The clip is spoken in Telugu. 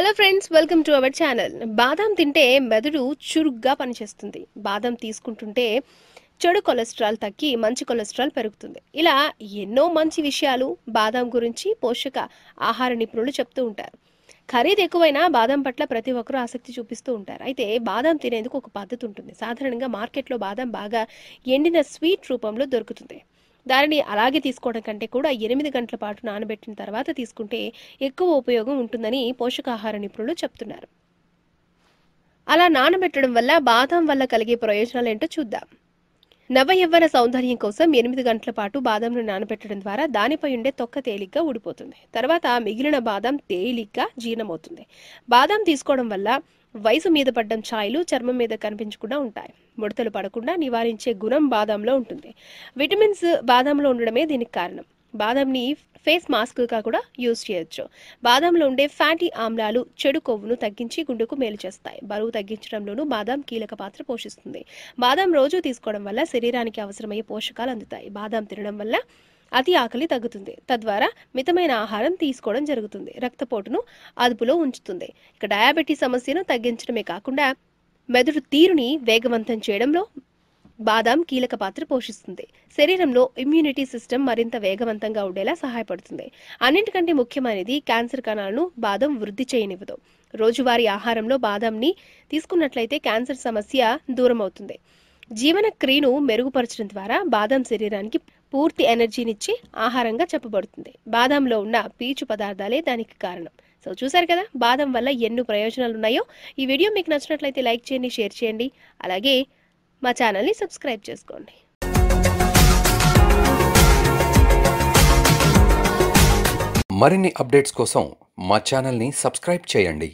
hello friends welcome to our channel బాదం తింటే మెదడు చురుగ్గా పనిచేస్తుంది బాదం తీసుకుంటుంటే చెడు కొలెస్ట్రాల్ తగ్గి మంచి కొలెస్ట్రాల్ పెరుగుతుంది ఇలా ఎన్నో మంచి విషయాలు బాదం గురించి పోషక ఆహార నిపుణులు చెప్తూ ఉంటారు ఖరీదు ఎక్కువైనా బాదం పట్ల ప్రతి ఒక్కరూ ఆసక్తి చూపిస్తూ ఉంటారు అయితే బాదం తినేందుకు ఒక పద్ధతి ఉంటుంది సాధారణంగా మార్కెట్లో బాదం బాగా ఎండిన స్వీట్ రూపంలో దొరుకుతుంది దానిని అలాగే తీసుకోవడం కంటే కూడా ఎనిమిది గంటల పాటు నానబెట్టిన తర్వాత తీసుకుంటే ఎక్కువ ఉపయోగం ఉంటుందని పోషకాహార నిపుణులు చెప్తున్నారు అలా నానబెట్టడం వల్ల బాదం వల్ల కలిగే ప్రయోజనాలు ఏంటో చూద్దాం నవయవ్వన సౌందర్యం కోసం ఎనిమిది గంటల పాటు బాదంను నానబెట్టడం ద్వారా దానిపై ఉండే తొక్క తేలిగ్గా ఊడిపోతుంది తర్వాత మిగిలిన బాదం తేలిగ్గా జీర్ణమవుతుంది బాదం తీసుకోవడం వల్ల వయసు మీద పడ్డం ఛాయలు చర్మం మీద కనిపించకుండా ఉంటాయి ముడతలు పడకుండా నివారించే గుణం బాదంలో ఉంటుంది విటమిన్స్ బాదంలో ఉండడమే దీనికి కారణం బాదంని ఫేస్ మాస్క్గా కూడా యూజ్ చేయొచ్చు బాదంలో ఉండే ఫ్యాటీ ఆమ్లాలు చెడు కొవ్వును తగ్గించి గుండెకు మేలు చేస్తాయి బరువు తగ్గించడంలోనూ బాదం కీలక పాత్ర పోషిస్తుంది బాదం రోజు తీసుకోవడం వల్ల శరీరానికి అవసరమయ్యే పోషకాలు అందుతాయి బాదం తినడం వల్ల అతి ఆకలి తగ్గుతుంది తద్వారా మితమైన ఆహారం తీసుకోవడం జరుగుతుంది రక్తపోటును అదుపులో ఉంచుతుంది ఇక డయాబెటీస్ సమస్యను తగ్గించడమే కాకుండా మెదడు తీరుని వేగవంతం చేయడంలో బాదాం కీలక పాత్ర పోషిస్తుంది శరీరంలో ఇమ్యూనిటీ సిస్టమ్ మరింత వేగవంతంగా ఉండేలా సహాయపడుతుంది అన్నింటికంటే ముఖ్యమైనది క్యాన్సర్ కణాలను బాదం వృద్ధి చేయనివ్వదు రోజువారీ ఆహారంలో బాదంని తీసుకున్నట్లయితే క్యాన్సర్ సమస్య దూరం అవుతుంది జీవన క్రియను మెరుగుపరచడం ద్వారా బాదం శరీరానికి పూర్తి ఎనర్జీనిచ్చి ఆహారంగా చెప్పబడుతుంది బాదంలో ఉన్న పీచు పదార్థాలే దానికి కారణం సో చూసారు కదా బాదం వల్ల ఎన్నో ప్రయోజనాలు ఉన్నాయో ఈ వీడియో మీకు నచ్చినట్లయితే లైక్ చేయండి షేర్ చేయండి అలాగే మా ఛానల్ని సబ్స్క్రైబ్ చేసుకోండి మరిన్ని అప్డేట్స్ కోసం మా ఛానల్ని సబ్స్క్రైబ్ చేయండి